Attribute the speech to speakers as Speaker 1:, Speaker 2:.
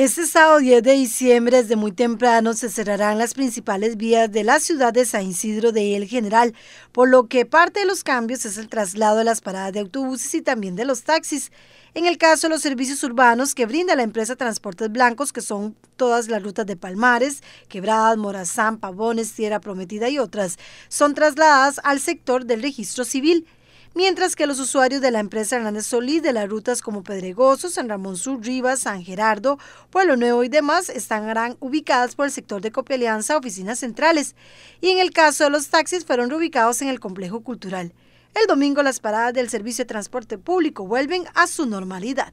Speaker 1: Este sábado 10 de diciembre, desde muy temprano, se cerrarán las principales vías de la ciudad de San Isidro de El General, por lo que parte de los cambios es el traslado de las paradas de autobuses y también de los taxis. En el caso de los servicios urbanos que brinda la empresa Transportes Blancos, que son todas las rutas de Palmares, Quebradas, Morazán, Pavones, Tierra Prometida y otras, son trasladadas al sector del registro civil mientras que los usuarios de la empresa Hernández Solís de las rutas como Pedregoso, San Ramón Sur, Rivas, San Gerardo, Pueblo Nuevo y demás estarán ubicadas por el sector de alianza oficinas centrales, y en el caso de los taxis fueron reubicados en el complejo cultural. El domingo las paradas del servicio de transporte público vuelven a su normalidad.